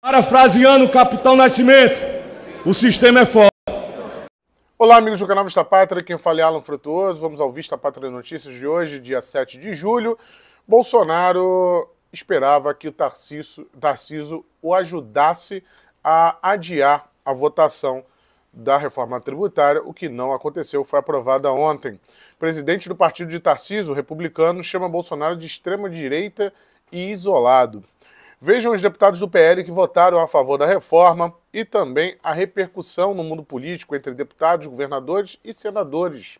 Parafraseando o capitão Nascimento, o sistema é foda. Olá, amigos do canal Vista Pátria, quem fala é Alan Frutuoso. Vamos ao Vista Pátria Notícias de hoje, dia 7 de julho. Bolsonaro esperava que o Tarciso, Tarciso o ajudasse a adiar a votação da reforma tributária, o que não aconteceu, foi aprovada ontem. O presidente do partido de Tarciso, republicano, chama Bolsonaro de extrema-direita e isolado. Vejam os deputados do PL que votaram a favor da reforma e também a repercussão no mundo político entre deputados, governadores e senadores.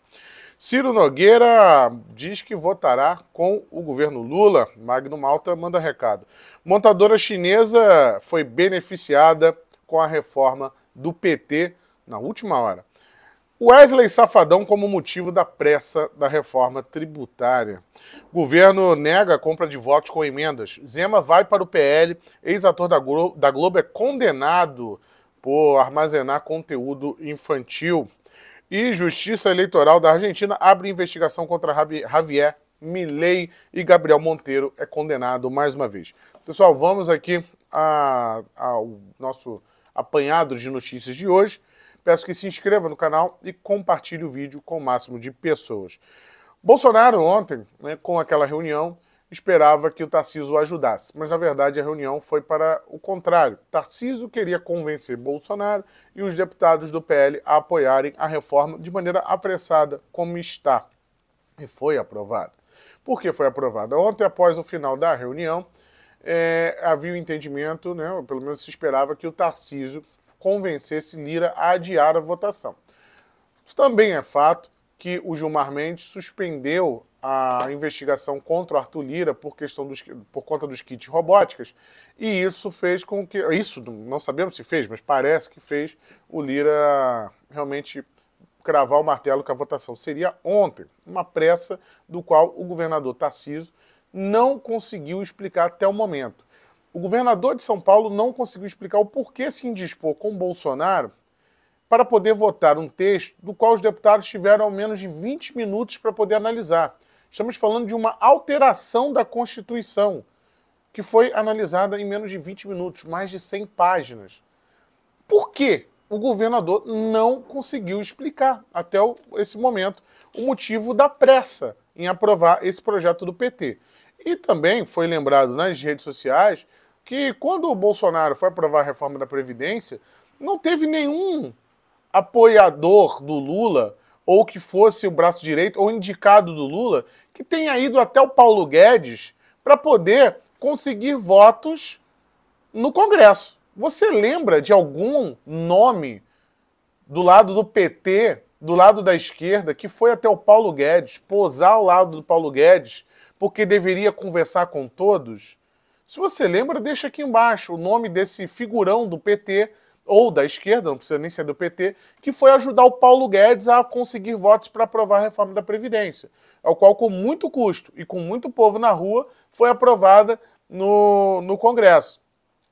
Ciro Nogueira diz que votará com o governo Lula. Magno Malta manda recado. Montadora chinesa foi beneficiada com a reforma do PT na última hora. Wesley Safadão como motivo da pressa da reforma tributária. Governo nega a compra de votos com emendas. Zema vai para o PL. Ex-ator da, da Globo é condenado por armazenar conteúdo infantil. E Justiça Eleitoral da Argentina abre investigação contra Javier Milei e Gabriel Monteiro é condenado mais uma vez. Pessoal, vamos aqui ao nosso apanhado de notícias de hoje. Peço que se inscreva no canal e compartilhe o vídeo com o máximo de pessoas. Bolsonaro ontem, né, com aquela reunião, esperava que o Tarciso ajudasse, mas na verdade a reunião foi para o contrário. Tarciso queria convencer Bolsonaro e os deputados do PL a apoiarem a reforma de maneira apressada, como está. E foi aprovada. Por que foi aprovada? Ontem, após o final da reunião, é, havia o um entendimento, né, pelo menos se esperava, que o Tarciso convencesse Lira a adiar a votação. Também é fato que o Gilmar Mendes suspendeu a investigação contra o Arthur Lira por, questão dos, por conta dos kits robóticas, e isso fez com que. Isso não sabemos se fez, mas parece que fez o Lira realmente cravar o martelo que a votação seria ontem, uma pressa do qual o governador Tarciso não conseguiu explicar até o momento. O governador de São Paulo não conseguiu explicar o porquê se indispor com Bolsonaro para poder votar um texto do qual os deputados tiveram ao menos de 20 minutos para poder analisar. Estamos falando de uma alteração da Constituição, que foi analisada em menos de 20 minutos, mais de 100 páginas. Por que o governador não conseguiu explicar, até esse momento, o motivo da pressa em aprovar esse projeto do PT? E também foi lembrado nas redes sociais que quando o Bolsonaro foi aprovar a reforma da Previdência, não teve nenhum apoiador do Lula, ou que fosse o braço direito, ou indicado do Lula, que tenha ido até o Paulo Guedes para poder conseguir votos no Congresso. Você lembra de algum nome do lado do PT, do lado da esquerda, que foi até o Paulo Guedes, posar ao lado do Paulo Guedes, porque deveria conversar com todos? Se você lembra, deixa aqui embaixo o nome desse figurão do PT ou da esquerda, não precisa nem ser do PT, que foi ajudar o Paulo Guedes a conseguir votos para aprovar a reforma da Previdência, ao qual, com muito custo e com muito povo na rua, foi aprovada no, no Congresso.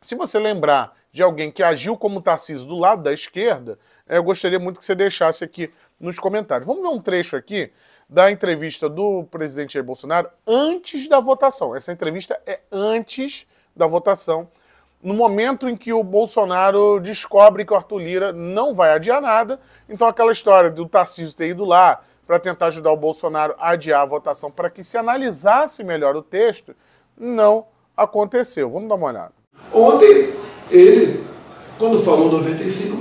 Se você lembrar de alguém que agiu como Tarcísio do lado da esquerda, eh, eu gostaria muito que você deixasse aqui nos comentários. Vamos ver um trecho aqui da entrevista do presidente Jair Bolsonaro antes da votação. Essa entrevista é antes da votação, no momento em que o Bolsonaro descobre que o Arthur Lira não vai adiar nada. Então, aquela história do Tarcísio ter ido lá para tentar ajudar o Bolsonaro a adiar a votação para que se analisasse melhor o texto, não aconteceu. Vamos dar uma olhada. Ontem, ele quando falou 95%,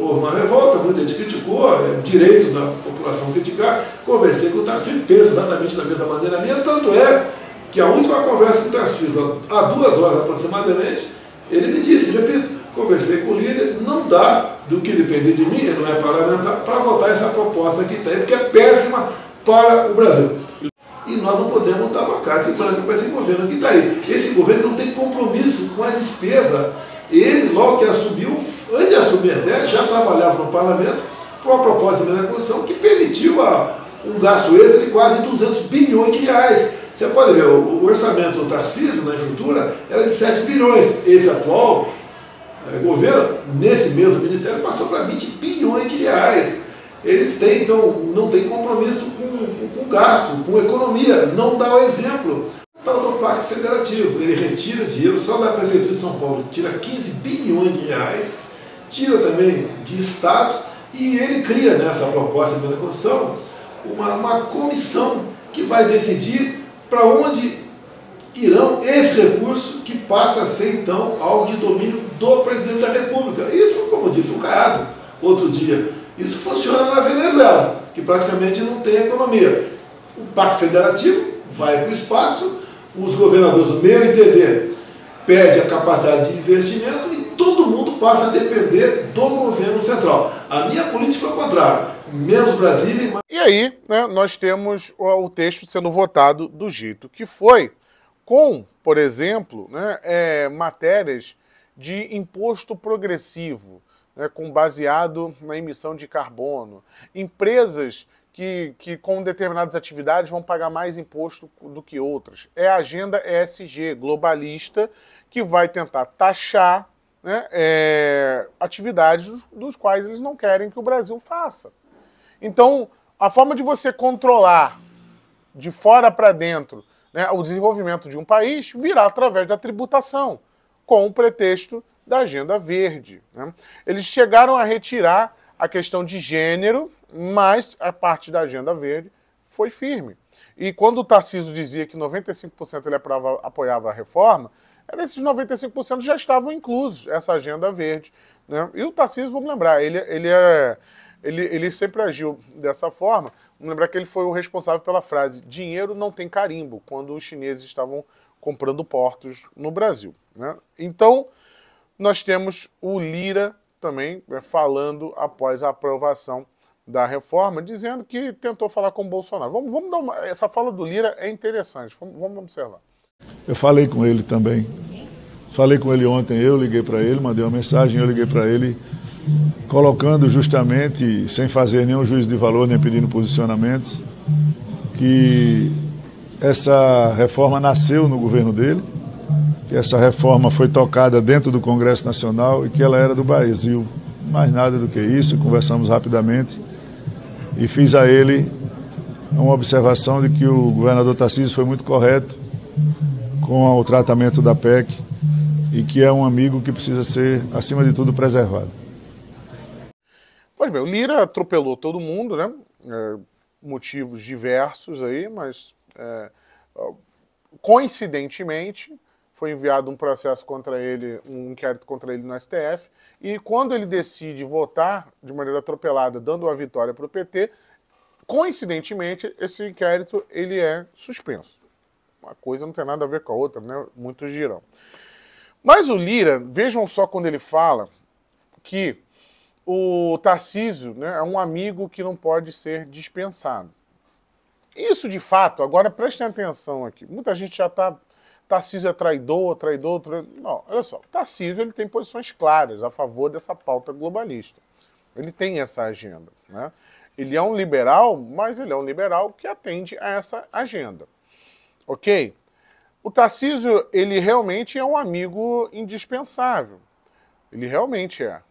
houve uma revolta, muita gente criticou, é direito da população criticar. Conversei com o Tarcísio, pensa exatamente da mesma maneira minha, tanto é que a última conversa com o Tarcísio, há duas horas aproximadamente, ele me disse, repito, conversei com o líder, não dá do que depender de mim, não é parlamentar, para votar essa proposta que tem, porque é péssima para o Brasil. E nós não podemos dar uma carta branco para esse governo que está aí. Esse governo não tem compromisso com a despesa ele, logo que assumiu, antes de assumir até, já trabalhava no parlamento com a proposta de emenda Constituição que permitiu a, um gasto extra de quase 200 bilhões de reais. Você pode ver, o, o orçamento do Tarcísio na estrutura era de 7 bilhões. Esse atual é, governo, nesse mesmo ministério, passou para 20 bilhões de reais. Eles têm, então, não têm compromisso com, com, com gasto, com economia, não dá o exemplo tal do Pacto Federativo. Ele retira dinheiro só da Prefeitura de São Paulo, tira 15 bilhões de reais, tira também de estados e ele cria nessa proposta de Constituição uma, uma comissão que vai decidir para onde irão esse recurso que passa a ser então algo de domínio do presidente da República. Isso, como disse o Caiado outro dia, isso funciona na Venezuela, que praticamente não tem economia. O Pacto Federativo vai para o espaço os governadores, no meu entender, perdem a capacidade de investimento e todo mundo passa a depender do governo central. A minha política foi o contrário. Menos Brasília e mais... E aí, né, nós temos o texto sendo votado do Gito, que foi com, por exemplo, né, é, matérias de imposto progressivo, né, com baseado na emissão de carbono, empresas que, que com determinadas atividades vão pagar mais imposto do que outras. É a agenda ESG globalista que vai tentar taxar né, é, atividades dos, dos quais eles não querem que o Brasil faça. Então, a forma de você controlar de fora para dentro né, o desenvolvimento de um país virá através da tributação, com o pretexto da agenda verde. Né? Eles chegaram a retirar a questão de gênero, mas a parte da agenda verde foi firme. E quando o Tarcísio dizia que 95% ele aprava, apoiava a reforma, é esses 95% já estavam inclusos essa agenda verde. Né? E o Tarcísio, vamos lembrar, ele, ele, é, ele, ele sempre agiu dessa forma. Vamos lembrar que ele foi o responsável pela frase dinheiro não tem carimbo, quando os chineses estavam comprando portos no Brasil. Né? Então, nós temos o Lira também é, falando após a aprovação da reforma, dizendo que tentou falar com o Bolsonaro. Vamos, vamos dar uma, essa fala do Lira é interessante, vamos, vamos observar. Eu falei com ele também. Falei com ele ontem, eu liguei para ele, mandei uma mensagem, eu liguei para ele, colocando justamente, sem fazer nenhum juízo de valor, nem pedindo posicionamentos, que essa reforma nasceu no governo dele que essa reforma foi tocada dentro do Congresso Nacional e que ela era do Brasil. Mais nada do que isso, conversamos rapidamente e fiz a ele uma observação de que o governador Tarcísio foi muito correto com o tratamento da PEC e que é um amigo que precisa ser, acima de tudo, preservado. Pois bem, o Lira atropelou todo mundo, né? É, motivos diversos aí, mas é, coincidentemente, foi enviado um processo contra ele, um inquérito contra ele no STF, e quando ele decide votar de maneira atropelada, dando a vitória para o PT, coincidentemente, esse inquérito ele é suspenso. Uma coisa não tem nada a ver com a outra, né? Muito girão. Mas o Lira, vejam só quando ele fala que o Tarcísio né, é um amigo que não pode ser dispensado. Isso de fato, agora prestem atenção aqui. Muita gente já está Tarcísio é traidor, traidor, traidor. Não, olha só. Tarcísio ele tem posições claras a favor dessa pauta globalista. Ele tem essa agenda. Né? Ele é um liberal, mas ele é um liberal que atende a essa agenda. Ok? O Tarcísio, ele realmente é um amigo indispensável. Ele realmente é.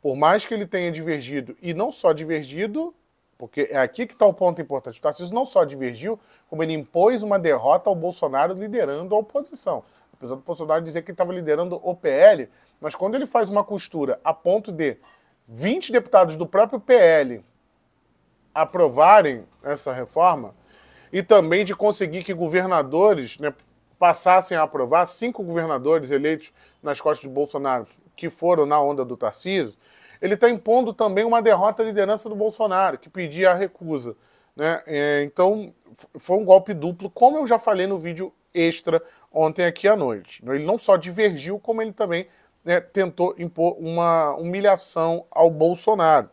Por mais que ele tenha divergido, e não só divergido, porque é aqui que está o ponto importante. O Tarcísio não só divergiu, como ele impôs uma derrota ao Bolsonaro liderando a oposição. Apesar do Bolsonaro dizer que estava liderando o PL, mas quando ele faz uma costura a ponto de 20 deputados do próprio PL aprovarem essa reforma, e também de conseguir que governadores né, passassem a aprovar, cinco governadores eleitos nas costas de Bolsonaro que foram na onda do Tarcísio, ele está impondo também uma derrota à liderança do Bolsonaro, que pedia a recusa. Né? É, então, foi um golpe duplo, como eu já falei no vídeo extra ontem aqui à noite. Né? Ele não só divergiu, como ele também né, tentou impor uma humilhação ao Bolsonaro.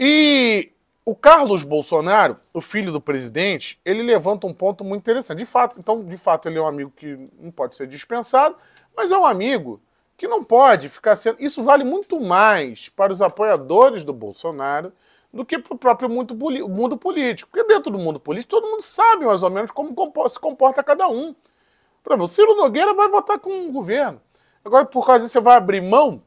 E o Carlos Bolsonaro, o filho do presidente, ele levanta um ponto muito interessante. De fato, então, de fato, ele é um amigo que não pode ser dispensado, mas é um amigo que não pode ficar sendo. Isso vale muito mais para os apoiadores do Bolsonaro do que para o próprio mundo, político. Porque dentro do mundo político, todo mundo sabe mais ou menos como se comporta cada um. Por exemplo, Ciro Nogueira vai votar com o governo. Agora, por causa disso, você vai abrir mão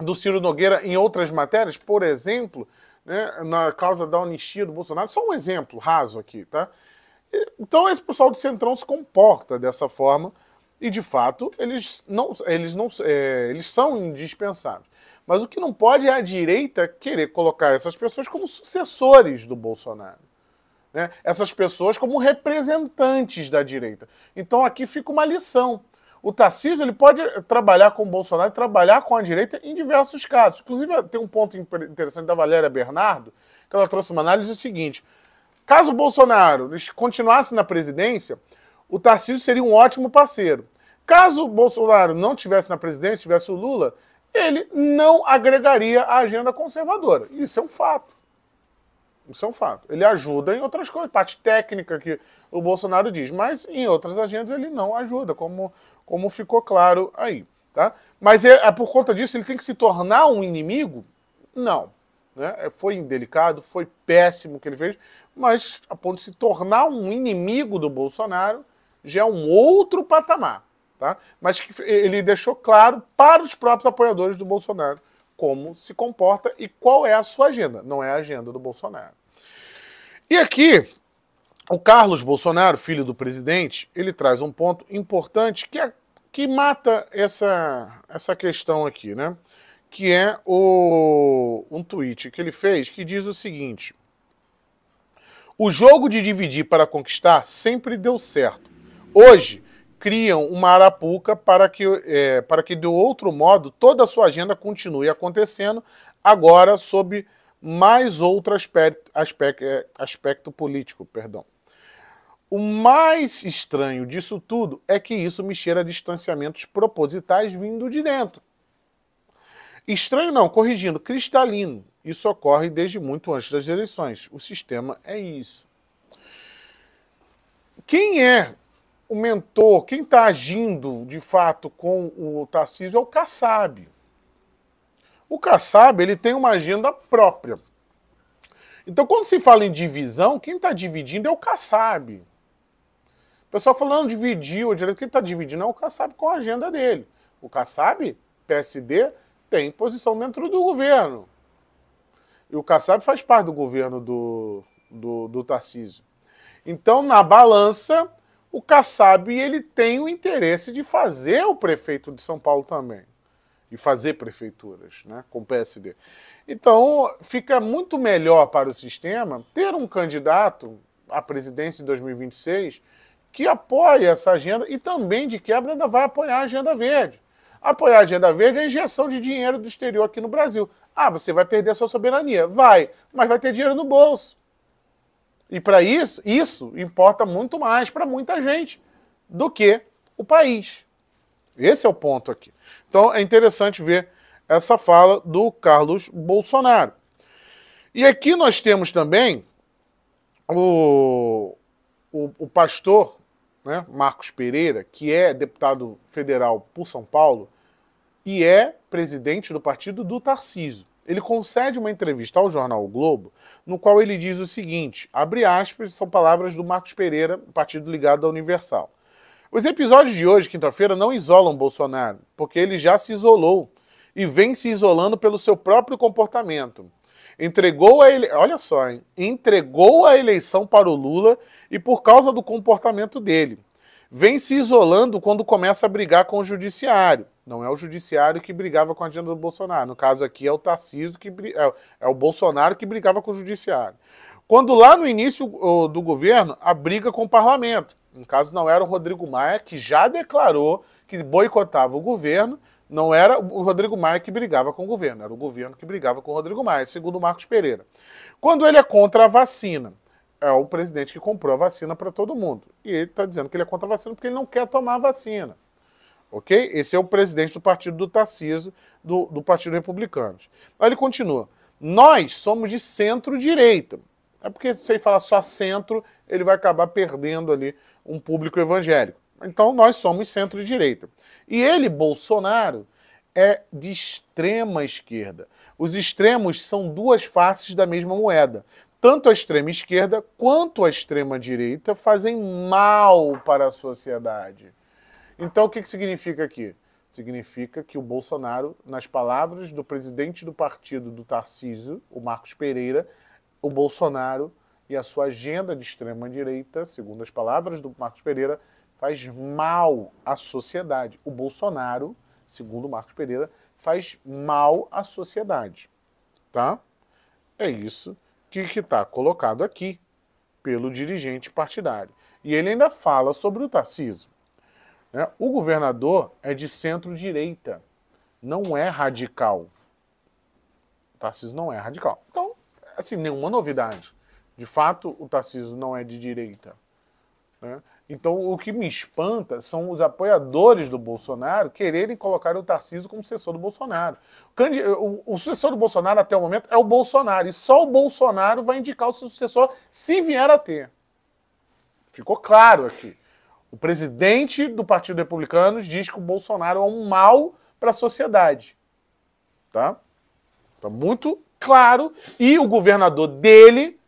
do Ciro Nogueira em outras matérias, por exemplo, né, na causa da anistia do Bolsonaro. Só um exemplo raso aqui, tá? Então, esse pessoal do Centrão se comporta dessa forma e de fato, eles não, eles não é, eles são indispensáveis. Mas o que não pode é a direita querer colocar essas pessoas como sucessores do Bolsonaro. Né? Essas pessoas como representantes da direita. Então aqui fica uma lição. O Tarcísio ele pode trabalhar com o Bolsonaro, trabalhar com a direita em diversos casos. Inclusive, tem um ponto interessante da Valéria Bernardo, que ela trouxe uma análise o seguinte: caso o Bolsonaro continuasse na presidência, o Tarcísio seria um ótimo parceiro. Caso o Bolsonaro não tivesse na presidência, tivesse o Lula, ele não agregaria a agenda conservadora. Isso é um fato. Isso é um fato. Ele ajuda em outras coisas, parte técnica que o Bolsonaro diz, mas em outras agendas ele não ajuda, como, como ficou claro aí. Tá? Mas é, é por conta disso ele tem que se tornar um inimigo? Não. Né? É, foi indelicado, foi péssimo o que ele fez, mas a ponto de se tornar um inimigo do Bolsonaro já é um outro patamar tá? mas ele deixou claro para os próprios apoiadores do Bolsonaro como se comporta e qual é a sua agenda, não é a agenda do Bolsonaro. E aqui, o Carlos Bolsonaro, filho do presidente, ele traz um ponto importante que, é, que mata essa, essa questão aqui, né? Que é o, um tweet que ele fez que diz o seguinte: O jogo de dividir para conquistar sempre deu certo. Hoje, criam uma arapuca para que, é, para que de outro modo toda a sua agenda continue acontecendo, agora sob mais outro aspecto, aspecto, é, aspecto político. perdão. O mais estranho disso tudo é que isso me cheira a distanciamentos propositais vindo de dentro. Estranho não, corrigindo, cristalino. Isso ocorre desde muito antes das eleições. O sistema é isso. Quem é o mentor, quem está agindo de fato com o Tarcísio é o Kassab. O Kassab ele tem uma agenda própria. Então, quando se fala em divisão, quem está dividindo é o Kassab. O pessoal falando dividiu a direita, quem está dividindo é o Kassab com a agenda dele. O Kassab, PSD, tem posição dentro do governo. E o Kassab faz parte do governo do, do, do Tarcísio. Então, na balança, o Kassab ele tem o interesse de fazer o prefeito de São Paulo também, de fazer prefeituras né, com o PSD. Então, fica muito melhor para o sistema ter um candidato à presidência em 2026 que apoie essa agenda e também, de quebra, ainda vai apoiar a Agenda Verde. Apoiar a Agenda Verde é a injeção de dinheiro do exterior aqui no Brasil. Ah, você vai perder a sua soberania. Vai, mas vai ter dinheiro no bolso. E para isso, isso importa muito mais para muita gente do que o país. Esse é o ponto aqui. Então é interessante ver essa fala do Carlos Bolsonaro. E aqui nós temos também o, o, o pastor né, Marcos Pereira, que é deputado federal por São Paulo e é presidente do partido do Tarciso ele concede uma entrevista ao jornal o Globo, no qual ele diz o seguinte, abre aspas, são palavras do Marcos Pereira, partido ligado à Universal. Os episódios de hoje, quinta-feira, não isolam Bolsonaro, porque ele já se isolou e vem se isolando pelo seu próprio comportamento. Entregou a ele... olha só, hein? entregou a eleição para o Lula e por causa do comportamento dele. Vem se isolando quando começa a brigar com o judiciário não é o judiciário que brigava com a agenda do Bolsonaro. No caso aqui é o Tarcísio que é, é o Bolsonaro que brigava com o judiciário. Quando lá no início do governo, a briga com o parlamento. No caso, não era o Rodrigo Maia, que já declarou que boicotava o governo, não era o Rodrigo Maia que brigava com o governo, era o governo que brigava com o Rodrigo Maia, segundo o Marcos Pereira. Quando ele é contra a vacina, é o presidente que comprou a vacina para todo mundo. E ele está dizendo que ele é contra a vacina porque ele não quer tomar a vacina. Ok? Esse é o presidente do partido do Tarciso, do, do Partido Republicano. Aí ele continua. Nós somos de centro-direita. É porque se ele falar só centro, ele vai acabar perdendo ali um público evangélico. Então nós somos centro-direita. E ele, Bolsonaro, é de extrema esquerda. Os extremos são duas faces da mesma moeda. Tanto a extrema esquerda quanto a extrema direita fazem mal para a sociedade. Então, o que, que significa aqui? Significa que o Bolsonaro, nas palavras do presidente do partido do Tarcísio, o Marcos Pereira, o Bolsonaro e a sua agenda de extrema-direita, segundo as palavras do Marcos Pereira, faz mal à sociedade. O Bolsonaro, segundo o Marcos Pereira, faz mal à sociedade. Tá? É isso que está colocado aqui pelo dirigente partidário. E ele ainda fala sobre o Tarcísio. Né? O governador é de centro-direita, não é radical. O Tarcísio não é radical. Então, assim, nenhuma novidade. De fato, o Tarcísio não é de direita. Né? Então, o que me espanta são os apoiadores do Bolsonaro quererem colocar o Tarcísio como sucessor do Bolsonaro. O, sucessor do Bolsonaro, até o momento, é o Bolsonaro. E só o Bolsonaro vai indicar o seu sucessor se vier a ter. Ficou claro aqui. O presidente do Partido Republicano diz que o Bolsonaro é um mal para a sociedade. Tá? Tá muito claro. E o governador dele,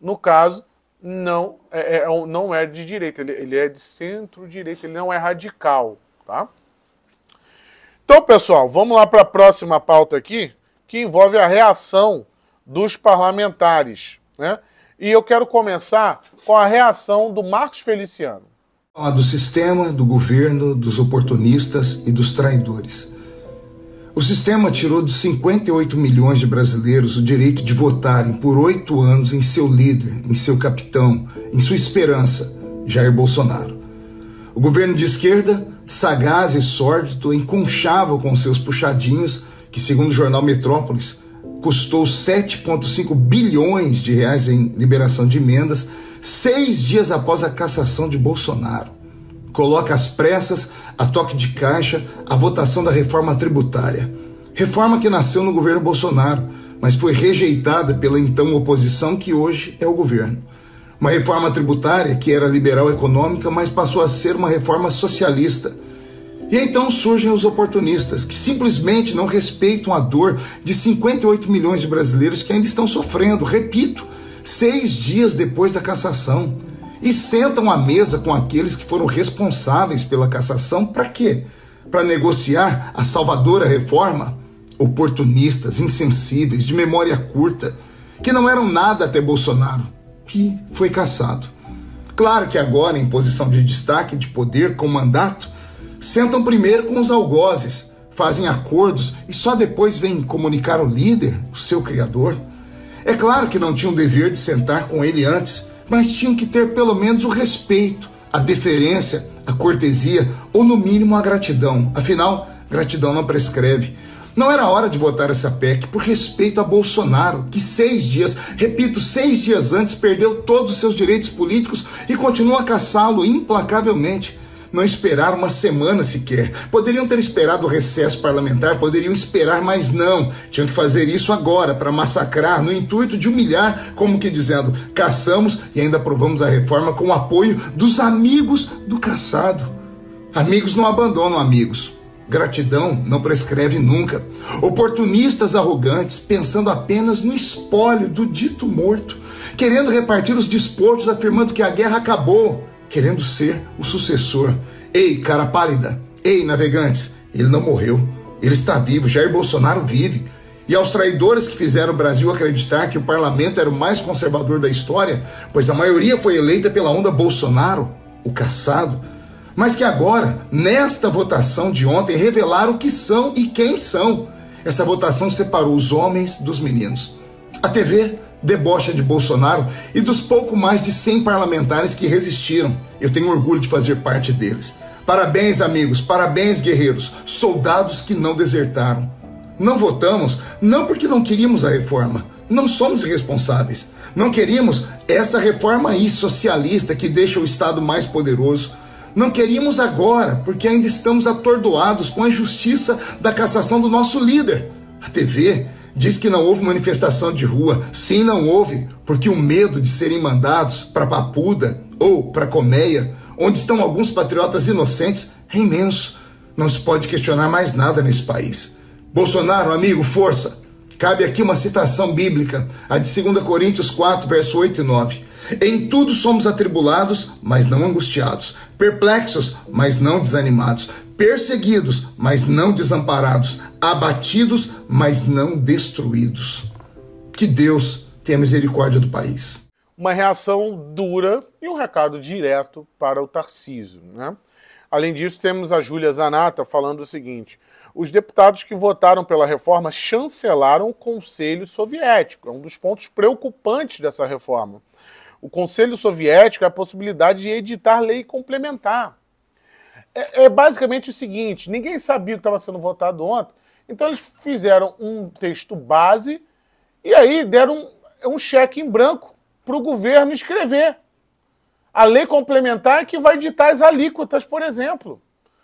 no caso, não é, é, é não é de direita. Ele, ele é de centro-direita, ele não é radical. Tá? Então, pessoal, vamos lá para a próxima pauta aqui, que envolve a reação dos parlamentares. Né? E eu quero começar com a reação do Marcos Feliciano. Falar do sistema, do governo, dos oportunistas e dos traidores. O sistema tirou de 58 milhões de brasileiros o direito de votarem por oito anos em seu líder, em seu capitão, em sua esperança, Jair Bolsonaro. O governo de esquerda, sagaz e sórdido, enconchava com seus puxadinhos, que, segundo o jornal Metrópolis, custou 7,5 bilhões de reais em liberação de emendas seis dias após a cassação de Bolsonaro. Coloca às pressas, a toque de caixa, a votação da reforma tributária. Reforma que nasceu no governo Bolsonaro, mas foi rejeitada pela então oposição que hoje é o governo. Uma reforma tributária que era liberal econômica, mas passou a ser uma reforma socialista. E então surgem os oportunistas, que simplesmente não respeitam a dor de 58 milhões de brasileiros que ainda estão sofrendo, repito, seis dias depois da cassação e sentam à mesa com aqueles que foram responsáveis pela cassação para quê? Para negociar a salvadora reforma? Oportunistas, insensíveis, de memória curta, que não eram nada até Bolsonaro, que foi cassado. Claro que agora, em posição de destaque, de poder, com mandato, sentam primeiro com os algozes, fazem acordos e só depois vêm comunicar o líder, o seu criador. É claro que não tinham o dever de sentar com ele antes, mas tinham que ter pelo menos o respeito, a deferência, a cortesia ou no mínimo a gratidão. Afinal, gratidão não prescreve. Não era hora de votar essa PEC por respeito a Bolsonaro, que seis dias, repito, seis dias antes perdeu todos os seus direitos políticos e continua a caçá-lo implacavelmente não esperaram uma semana sequer. Poderiam ter esperado o recesso parlamentar, poderiam esperar, mas não. Tinham que fazer isso agora para massacrar, no intuito de humilhar, como que dizendo, caçamos e ainda aprovamos a reforma com o apoio dos amigos do caçado. Amigos não abandonam amigos. Gratidão não prescreve nunca. Oportunistas arrogantes, pensando apenas no espólio do dito morto, querendo repartir os despojos, afirmando que a guerra acabou querendo ser o sucessor. Ei, cara pálida, ei, navegantes, ele não morreu, ele está vivo, Jair Bolsonaro vive. E aos traidores que fizeram o Brasil acreditar que o parlamento era o mais conservador da história, pois a maioria foi eleita pela onda Bolsonaro, o caçado, mas que agora, nesta votação de ontem, revelaram o que são e quem são. Essa votação separou os homens dos meninos. A TV debocha de Bolsonaro e dos pouco mais de 100 parlamentares que resistiram. Eu tenho orgulho de fazer parte deles. Parabéns, amigos, parabéns, guerreiros, soldados que não desertaram. Não votamos não porque não queríamos a reforma, não somos responsáveis. Não queríamos essa reforma aí socialista que deixa o Estado mais poderoso. Não queríamos agora, porque ainda estamos atordoados com a injustiça da cassação do nosso líder. A TV Diz que não houve manifestação de rua. Sim, não houve, porque o medo de serem mandados para Papuda ou para Colmeia, onde estão alguns patriotas inocentes, é imenso. Não se pode questionar mais nada nesse país. Bolsonaro, amigo, força! Cabe aqui uma citação bíblica, a de 2 Coríntios 4, verso 8 e 9. Em tudo somos atribulados, mas não angustiados, perplexos, mas não desanimados, perseguidos, mas não desamparados, abatidos, mas não destruídos. Que Deus tenha misericórdia do país. Uma reação dura e um recado direto para o Tarcísio. Né? Além disso, temos a Júlia Zanata falando o seguinte: os deputados que votaram pela reforma chancelaram o Conselho Soviético. É um dos pontos preocupantes dessa reforma. O Conselho Soviético é a possibilidade de editar lei complementar é, é basicamente o seguinte: ninguém sabia o que estava sendo votado ontem, então eles fizeram um texto base e aí deram um, um cheque em branco para o governo escrever. A lei complementar é que vai ditar as alíquotas, por exemplo,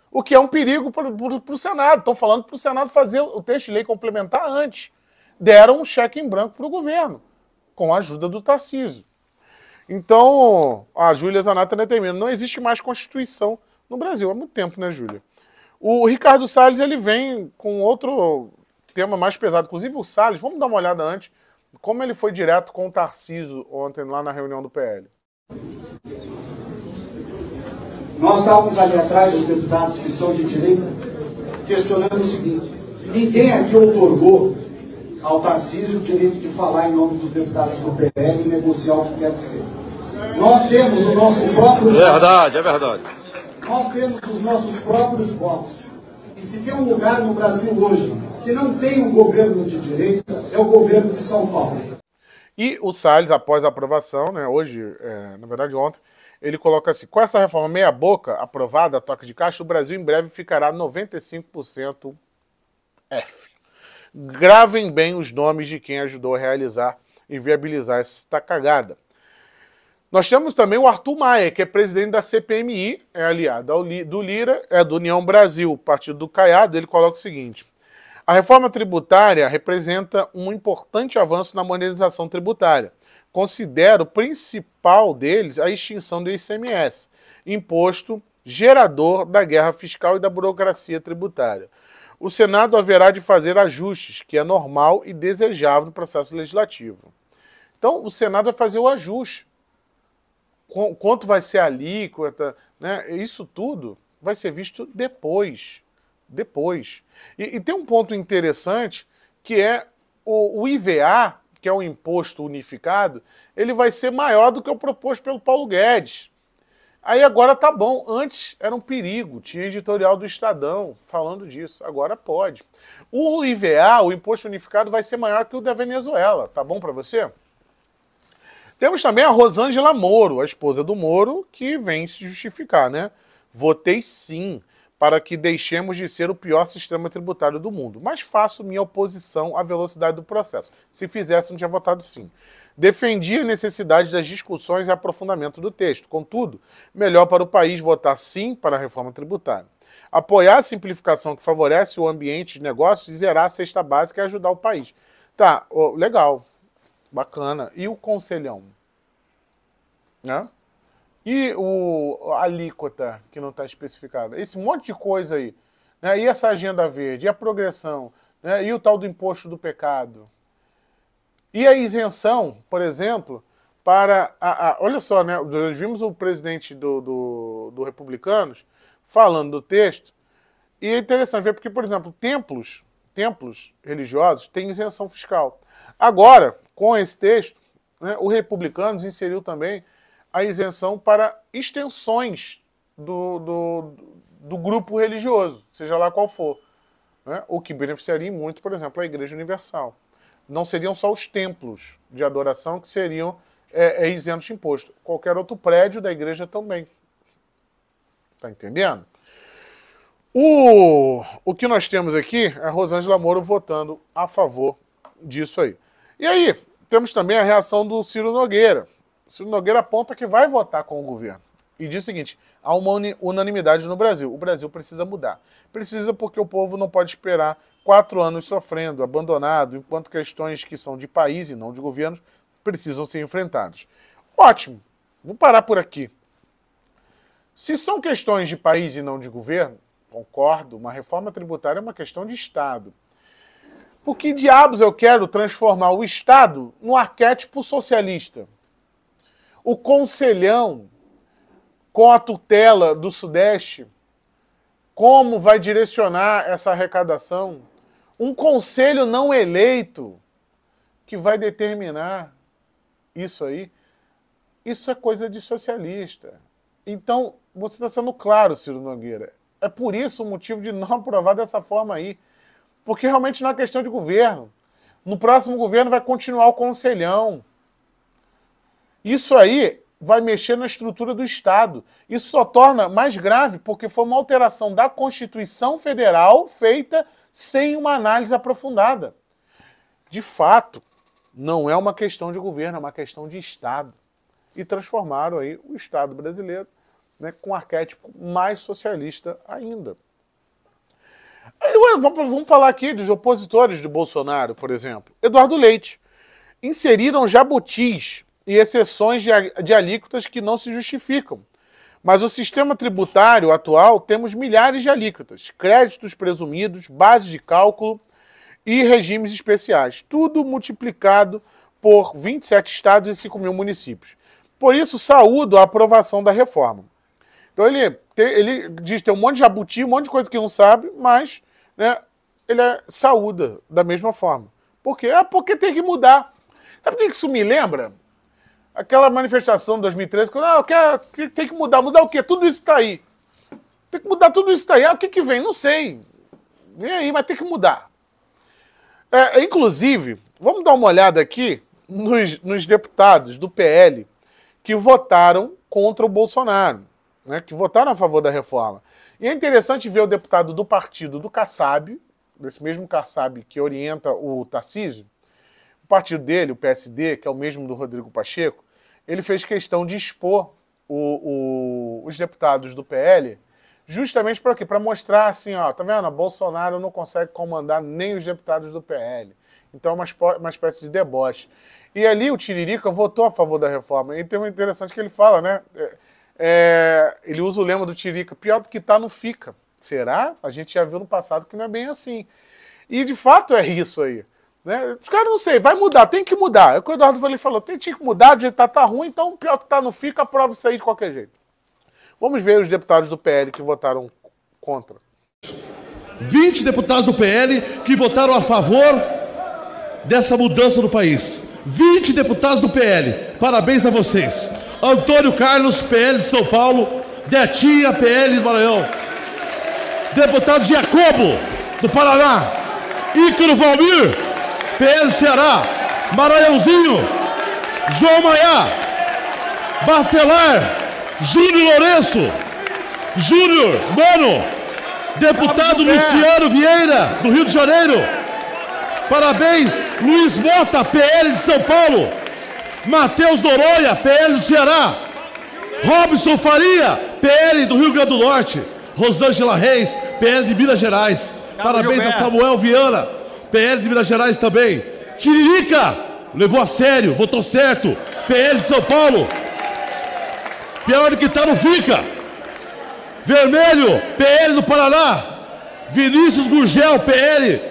o que é um perigo para o Senado. Estão falando para o Senado fazer o texto de lei complementar antes. Deram um cheque em branco para o governo, com a ajuda do Tarcísio. Então, a Júlia Zanata determina, não existe mais Constituição no Brasil há muito tempo, né, Júlia? O Ricardo Salles ele vem com outro tema mais pesado. Inclusive, o Salles, vamos dar uma olhada antes, como ele foi direto com o Tarciso ontem lá na reunião do PL. Nós estávamos ali atrás, os deputados que são de direita, questionando o seguinte: ninguém aqui otorgou ao Tarcísio o direito de falar em nome dos deputados do PL e negociar o que quer que seja. Nós temos o nosso próprio. É verdade, é verdade nós temos os nossos próprios votos. E se tem um lugar no Brasil hoje que não tem um governo de direita, é o governo de São Paulo. E o Salles, após a aprovação, né, hoje, é, na verdade ontem, ele coloca assim: com essa reforma meia-boca aprovada, a toque de caixa, o Brasil em breve ficará 95% F. Gravem bem os nomes de quem ajudou a realizar e viabilizar esta cagada. Nós temos também o Arthur Maia, que é presidente da CPMI, é aliado do Lira, é do União Brasil, partido do Caiado. Ele coloca o seguinte: a reforma tributária representa um importante avanço na modernização tributária. Considero o principal deles a extinção do ICMS, imposto gerador da guerra fiscal e da burocracia tributária. O Senado haverá de fazer ajustes, que é normal e desejável no processo legislativo. Então, o Senado vai fazer o ajuste quanto vai ser a alíquota, né? isso tudo vai ser visto depois. Depois. E, e tem um ponto interessante que é o, o, IVA, que é o imposto unificado, ele vai ser maior do que o proposto pelo Paulo Guedes. Aí agora tá bom, antes era um perigo, tinha editorial do Estadão falando disso, agora pode. O IVA, o imposto unificado, vai ser maior que o da Venezuela, tá bom para você? Temos também a Rosângela Moro, a esposa do Moro, que vem se justificar, né? Votei sim para que deixemos de ser o pior sistema tributário do mundo, mas faço minha oposição à velocidade do processo. Se fizesse, não tinha votado sim. Defendi a necessidade das discussões e aprofundamento do texto. Contudo, melhor para o país votar sim para a reforma tributária. Apoiar a simplificação que favorece o ambiente de negócios e zerar a cesta básica e ajudar o país. Tá, legal. Bacana. E o conselhão? Né? E o a alíquota que não está especificada? Esse monte de coisa aí. Né? E essa agenda verde? E a progressão? Né? E o tal do imposto do pecado? E a isenção, por exemplo, para. A, a, olha só, né? nós vimos o presidente do, do, do Republicanos falando do texto. E é interessante ver porque, por exemplo, templos, templos religiosos têm isenção fiscal. Agora, com esse texto, né, o Republicanos inseriu também a isenção para extensões do, do, do grupo religioso, seja lá qual for. Né, o que beneficiaria muito, por exemplo, a Igreja Universal. Não seriam só os templos de adoração que seriam é, é isentos de imposto. Qualquer outro prédio da igreja também. Está entendendo? O, o que nós temos aqui é a Rosângela Moro votando a favor disso aí. E aí, temos também a reação do Ciro Nogueira. O Ciro Nogueira aponta que vai votar com o governo. E diz o seguinte: há uma unanimidade no Brasil. O Brasil precisa mudar. Precisa porque o povo não pode esperar quatro anos sofrendo, abandonado, enquanto questões que são de país e não de governos precisam ser enfrentadas. Ótimo, vou parar por aqui. Se são questões de país e não de governo, concordo, uma reforma tributária é uma questão de Estado. Por que diabos eu quero transformar o Estado no arquétipo socialista? O conselhão, com a tutela do Sudeste, como vai direcionar essa arrecadação? Um conselho não eleito que vai determinar isso aí. Isso é coisa de socialista. Então, você está sendo claro, Ciro Nogueira. É por isso o motivo de não aprovar dessa forma aí. Porque realmente não é questão de governo. No próximo governo vai continuar o conselhão. Isso aí vai mexer na estrutura do Estado. Isso só torna mais grave porque foi uma alteração da Constituição Federal feita sem uma análise aprofundada. De fato, não é uma questão de governo, é uma questão de Estado. E transformaram aí o Estado brasileiro né, com um arquétipo mais socialista ainda. É, vamos falar aqui dos opositores de Bolsonaro, por exemplo. Eduardo Leite. Inseriram jabutis e exceções de alíquotas que não se justificam. Mas o sistema tributário atual temos milhares de alíquotas, créditos presumidos, bases de cálculo e regimes especiais. Tudo multiplicado por 27 estados e 5 mil municípios. Por isso, saúdo a aprovação da reforma. Então ele, tem, ele diz tem um monte de jabuti, um monte de coisa que não sabe, mas né, ele é, saúda da mesma forma. Por quê? É porque tem que mudar. Sabe por que isso me lembra? Aquela manifestação de 2013, quando ah, eu quero, tem que mudar. Mudar o quê? Tudo isso está aí. Tem que mudar tudo isso está Ah, o que, que vem? Não sei. Vem aí, mas tem que mudar. É, inclusive, vamos dar uma olhada aqui nos, nos deputados do PL que votaram contra o Bolsonaro né, que votaram a favor da reforma. E é interessante ver o deputado do partido do Kassab, desse mesmo Kassab que orienta o Tarcísio, o partido dele, o PSD, que é o mesmo do Rodrigo Pacheco, ele fez questão de expor o, o, os deputados do PL justamente para quê? Para mostrar assim, ó, tá vendo? Bolsonaro não consegue comandar nem os deputados do PL. Então é uma, uma espécie de deboche. E ali o Tiririca votou a favor da reforma. E tem um interessante que ele fala, né? É, é, ele usa o lema do Tirica, pior do que tá, não fica. Será? A gente já viu no passado que não é bem assim. E de fato é isso aí. Né? Os caras não sei, vai mudar, tem que mudar. É o que o Eduardo Valle falou, tem, que mudar, de jeito tá, tá ruim, então pior que tá, não fica, aprova isso aí de qualquer jeito. Vamos ver os deputados do PL que votaram contra. 20 deputados do PL que votaram a favor dessa mudança no país. 20 deputados do PL. Parabéns a vocês. Antônio Carlos, PL de São Paulo, Detinha, PL de Maranhão, deputado Jacobo, do Paraná, Ícaro Valmir, PL do Ceará, Maranhãozinho, João Maiá, Bacelar, Júnior Lourenço, Júnior Mano, deputado Luciano Vieira, do Rio de Janeiro, parabéns, Luiz Mota, PL de São Paulo, Matheus Doroia, PL do Ceará. Robson Faria, PL do Rio Grande do Norte. Rosângela Reis, PL de Minas Gerais. Parabéns a é. Samuel Viana, PL de Minas Gerais também. Tiririca, levou a sério, votou certo. PL de São Paulo. Pior que tá, no fica. Vermelho, PL do Paraná. Vinícius Gurgel, PL.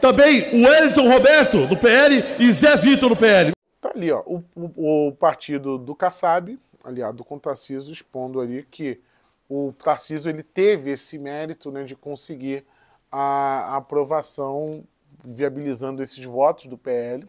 Também o Wellington Roberto, do PL. E Zé Vitor, do PL. Tá ali, ó, o, o, o partido do Kassab, aliado com o Tarcísio, expondo ali que o Tarcísio ele teve esse mérito né, de conseguir a, a aprovação viabilizando esses votos do PL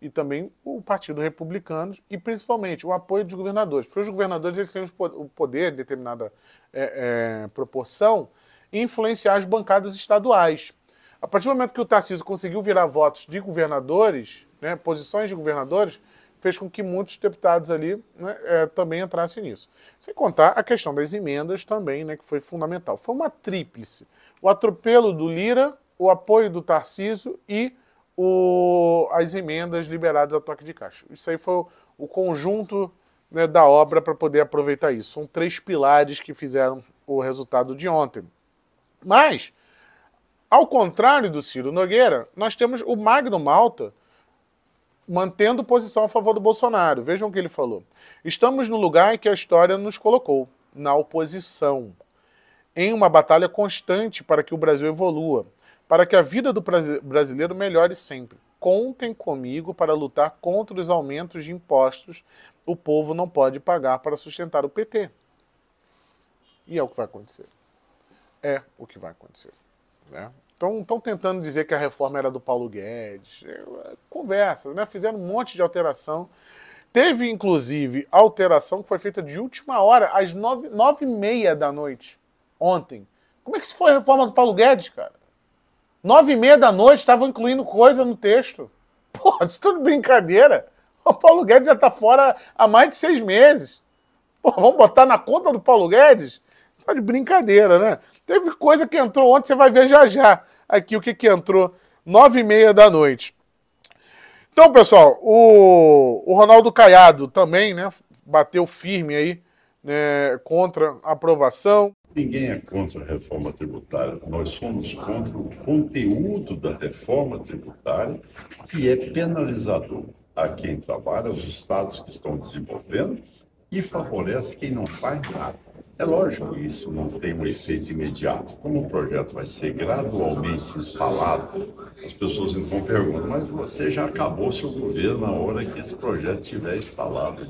e também o Partido Republicano e principalmente o apoio dos governadores. Porque os governadores eles têm o poder, em determinada é, é, proporção, influenciar as bancadas estaduais. A partir do momento que o Tarcísio conseguiu virar votos de governadores, né, posições de governadores, fez com que muitos deputados ali né, é, também entrassem nisso. Sem contar a questão das emendas também, né, que foi fundamental. Foi uma tríplice. O atropelo do Lira, o apoio do Tarciso e o, as emendas liberadas a toque de caixa. Isso aí foi o, o conjunto né, da obra para poder aproveitar isso. São três pilares que fizeram o resultado de ontem. Mas, ao contrário do Ciro Nogueira, nós temos o Magno Malta, mantendo posição a favor do Bolsonaro. Vejam o que ele falou. Estamos no lugar em que a história nos colocou, na oposição, em uma batalha constante para que o Brasil evolua, para que a vida do brasileiro melhore sempre. Contem comigo para lutar contra os aumentos de impostos o povo não pode pagar para sustentar o PT. E é o que vai acontecer. É o que vai acontecer. Né? Estão tentando dizer que a reforma era do Paulo Guedes. É, conversa, né? Fizeram um monte de alteração. Teve, inclusive, alteração que foi feita de última hora, às nove, nove e meia da noite, ontem. Como é que se foi a reforma do Paulo Guedes, cara? Nove e meia da noite, estavam incluindo coisa no texto. Pô, isso é tudo brincadeira. O Paulo Guedes já está fora há mais de seis meses. Pô, vamos botar na conta do Paulo Guedes? Tá de brincadeira, né? Teve coisa que entrou ontem, você vai ver já já aqui o que, que entrou. Nove e meia da noite. Então, pessoal, o, o Ronaldo Caiado também, né? Bateu firme aí né, contra a aprovação. Ninguém é contra a reforma tributária, nós somos contra o conteúdo da reforma tributária, que é penalizador a quem trabalha, aos estados que estão desenvolvendo e favorece quem não faz nada. É lógico que isso não tem um efeito imediato. Como o projeto vai ser gradualmente instalado, as pessoas então perguntam, mas você já acabou seu governo na hora que esse projeto estiver instalado.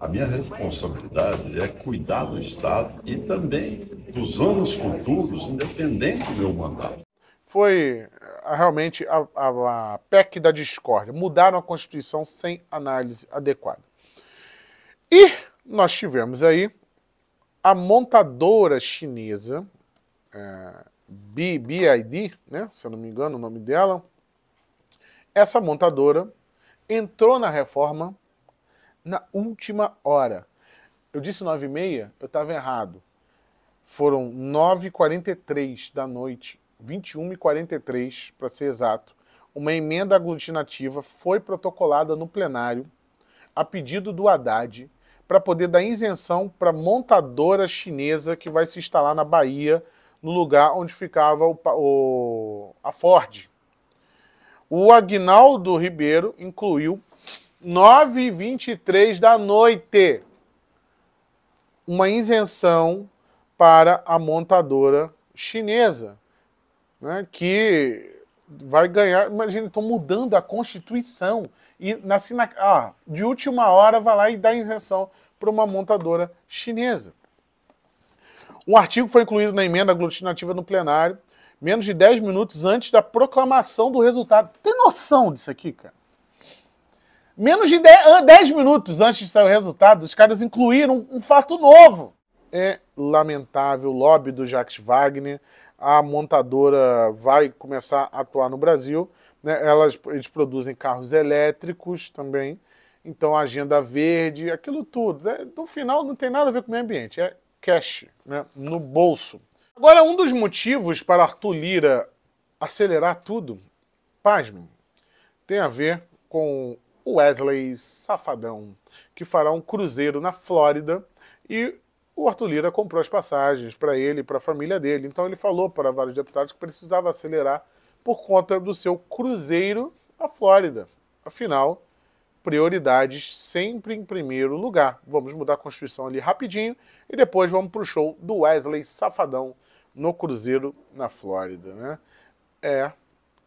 a minha responsabilidade é cuidar do Estado e também dos anos futuros, independente do meu mandato. Foi ah, realmente a, a, a PEC da discórdia. Mudaram a Constituição sem análise adequada. E nós tivemos aí a montadora chinesa, é, BID, né, se eu não me engano o nome dela, essa montadora entrou na reforma na última hora. Eu disse 9 e meia, eu estava errado. Foram 9h43 da noite, 21h43 para ser exato. Uma emenda aglutinativa foi protocolada no plenário a pedido do Haddad para poder dar isenção para montadora chinesa que vai se instalar na Bahia, no lugar onde ficava o, o, a Ford. O Agnaldo Ribeiro incluiu 9h23 da noite uma isenção para a montadora chinesa, né, que vai ganhar. Imagina, estão mudando a Constituição. E na, ah, de última hora vai lá e dá isenção por uma montadora chinesa. O artigo foi incluído na emenda aglutinativa no plenário, menos de 10 minutos antes da proclamação do resultado. Tem noção disso aqui, cara? Menos de 10, minutos antes de sair o resultado, os caras incluíram um, um fato novo. É lamentável o lobby do Jacques Wagner. A montadora vai começar a atuar no Brasil. Né? Elas, eles produzem carros elétricos também. Então, agenda verde, aquilo tudo. Né? No final, não tem nada a ver com o meio ambiente, é cash, né? no bolso. Agora, um dos motivos para Arthur Lira acelerar tudo, pasmem, tem a ver com Wesley Safadão, que fará um cruzeiro na Flórida e o Arthur Lira comprou as passagens para ele e para a família dele. Então ele falou para vários deputados que precisava acelerar por conta do seu cruzeiro à Flórida. Afinal, prioridades sempre em primeiro lugar. Vamos mudar a Constituição ali rapidinho e depois vamos para o show do Wesley Safadão no Cruzeiro na Flórida, né? É,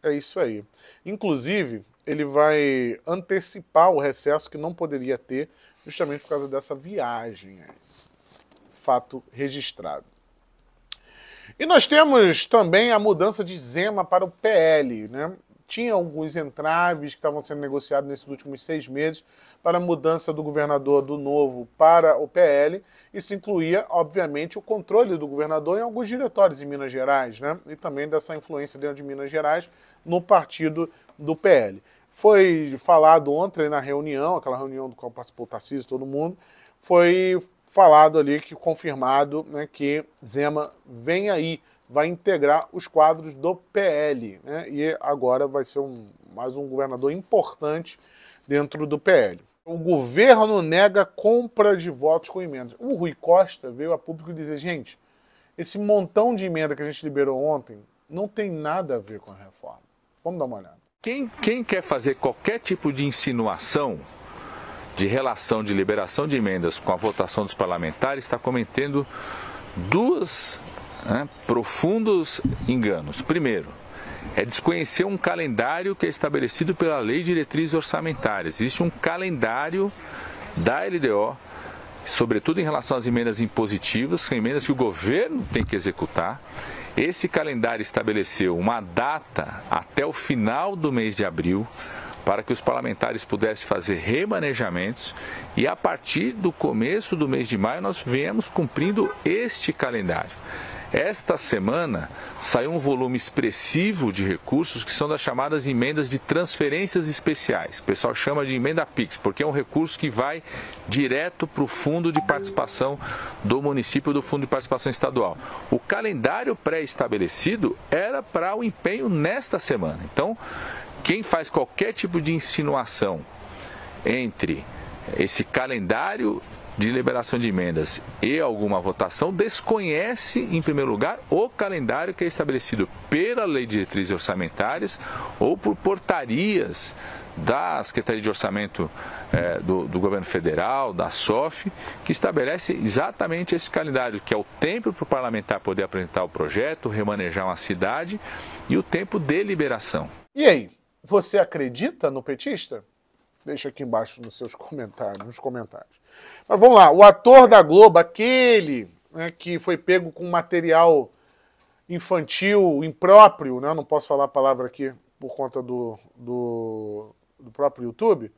é isso aí. Inclusive, ele vai antecipar o recesso que não poderia ter justamente por causa dessa viagem. Fato registrado. E nós temos também a mudança de Zema para o PL, né? tinha alguns entraves que estavam sendo negociados nesses últimos seis meses para a mudança do governador do Novo para o PL. Isso incluía, obviamente, o controle do governador em alguns diretórios em Minas Gerais, né? E também dessa influência dentro de Minas Gerais no partido do PL. Foi falado ontem na reunião, aquela reunião do qual participou o Tarcísio, todo mundo, foi falado ali que confirmado né, que Zema vem aí vai integrar os quadros do PL. Né? E agora vai ser um, mais um governador importante dentro do PL. O governo nega compra de votos com emendas. O Rui Costa veio a público dizer: gente, esse montão de emenda que a gente liberou ontem não tem nada a ver com a reforma. Vamos dar uma olhada. Quem, quem quer fazer qualquer tipo de insinuação de relação de liberação de emendas com a votação dos parlamentares está cometendo duas né, profundos enganos. Primeiro, é desconhecer um calendário que é estabelecido pela Lei de Diretrizes Orçamentárias. Existe um calendário da LDO, sobretudo em relação às emendas impositivas, são emendas que o governo tem que executar. Esse calendário estabeleceu uma data até o final do mês de abril para que os parlamentares pudessem fazer remanejamentos e a partir do começo do mês de maio nós viemos cumprindo este calendário. Esta semana saiu um volume expressivo de recursos que são das chamadas emendas de transferências especiais. O pessoal chama de emenda PIX, porque é um recurso que vai direto para o fundo de participação do município do fundo de participação estadual. O calendário pré-estabelecido era para o empenho nesta semana. Então, quem faz qualquer tipo de insinuação entre esse calendário de liberação de emendas e alguma votação, desconhece, em primeiro lugar, o calendário que é estabelecido pela Lei de Diretrizes Orçamentárias ou por portarias da Secretaria de Orçamento eh, do, do, Governo Federal, da SOF, que estabelece exatamente esse calendário, que é o tempo para o parlamentar poder apresentar o projeto, remanejar uma cidade e o tempo de liberação. E aí, você acredita no petista? Deixa aqui embaixo nos seus comentários, nos comentários. Mas vamos lá, o ator da Globo, aquele né, que foi pego com material infantil impróprio, né, não posso falar a palavra aqui por conta do, do, do próprio YouTube,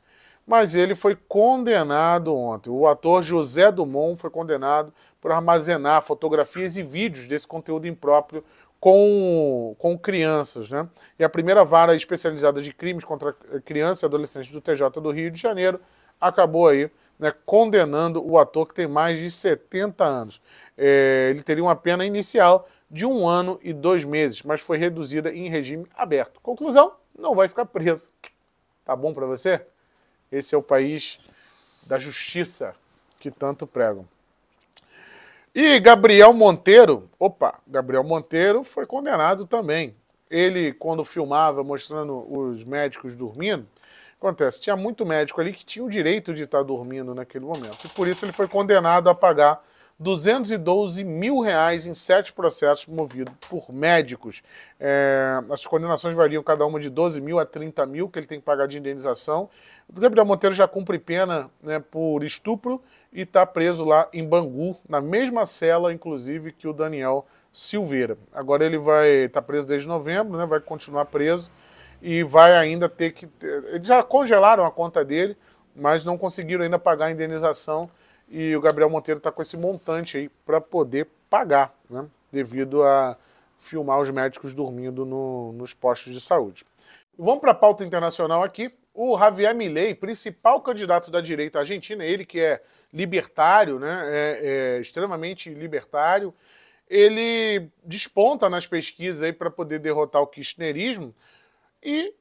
mas ele foi condenado ontem. O ator José Dumont foi condenado por armazenar fotografias e vídeos desse conteúdo impróprio com, com crianças. Né? E a primeira vara especializada de crimes contra crianças e adolescentes do TJ do Rio de Janeiro acabou aí né, condenando o ator que tem mais de 70 anos. É, ele teria uma pena inicial de um ano e dois meses, mas foi reduzida em regime aberto. Conclusão: não vai ficar preso. Tá bom para você? Esse é o país da justiça que tanto pregam. E Gabriel Monteiro, opa, Gabriel Monteiro foi condenado também. Ele, quando filmava mostrando os médicos dormindo, Acontece, tinha muito médico ali que tinha o direito de estar tá dormindo naquele momento. E por isso ele foi condenado a pagar 212 mil reais em sete processos movidos por médicos. É, as condenações variam cada uma de 12 mil a 30 mil que ele tem que pagar de indenização. O Gabriel Monteiro já cumpre pena né, por estupro e está preso lá em Bangu, na mesma cela, inclusive, que o Daniel Silveira. Agora ele vai estar tá preso desde novembro, né, vai continuar preso e vai ainda ter que. Eles já congelaram a conta dele, mas não conseguiram ainda pagar a indenização e o Gabriel Monteiro está com esse montante aí para poder pagar, né? devido a filmar os médicos dormindo no, nos postos de saúde. Vamos para a pauta internacional aqui. O Javier Milei, principal candidato da direita argentina, ele que é libertário, né? é, é extremamente libertário, ele desponta nas pesquisas aí para poder derrotar o kirchnerismo e,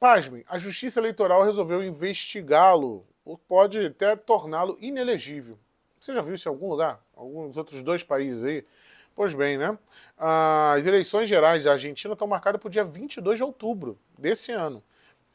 pasmem, a Justiça Eleitoral resolveu investigá-lo, ou pode até torná-lo inelegível. Você já viu isso em algum lugar? Alguns outros dois países aí? Pois bem, né? As eleições gerais da Argentina estão marcadas para o dia 22 de outubro desse ano.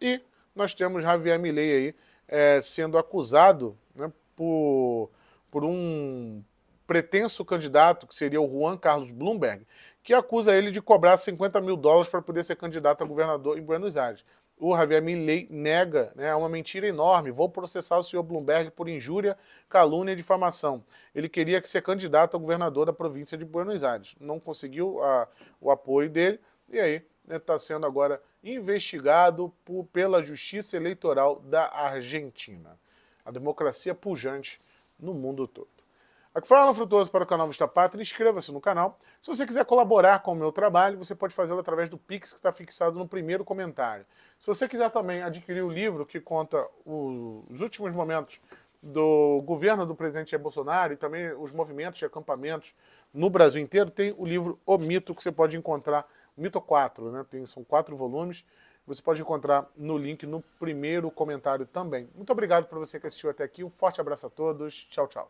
E nós temos Javier Milei aí é, sendo acusado né, por, por um pretenso candidato que seria o Juan Carlos Bloomberg, que acusa ele de cobrar 50 mil dólares para poder ser candidato a governador em Buenos Aires. O Javier Milley nega, né, é uma mentira enorme. Vou processar o senhor Bloomberg por injúria, calúnia e difamação. Ele queria que ser candidato a governador da província de Buenos Aires. Não conseguiu a, o apoio dele e aí está né, tá sendo agora investigado por, pela Justiça Eleitoral da Argentina. A democracia pujante no mundo todo. Aqui foi Alan Frutuoso para o canal Vista Pátria. Inscreva-se no canal. Se você quiser colaborar com o meu trabalho, você pode fazê-lo através do Pix que está fixado no primeiro comentário. Se você quiser também adquirir o livro que conta os últimos momentos do governo do presidente Jair Bolsonaro e também os movimentos e acampamentos no Brasil inteiro, tem o livro O Mito, que você pode encontrar, Mito 4, né? tem, são quatro volumes, você pode encontrar no link no primeiro comentário também. Muito obrigado por você que assistiu até aqui, um forte abraço a todos, tchau, tchau.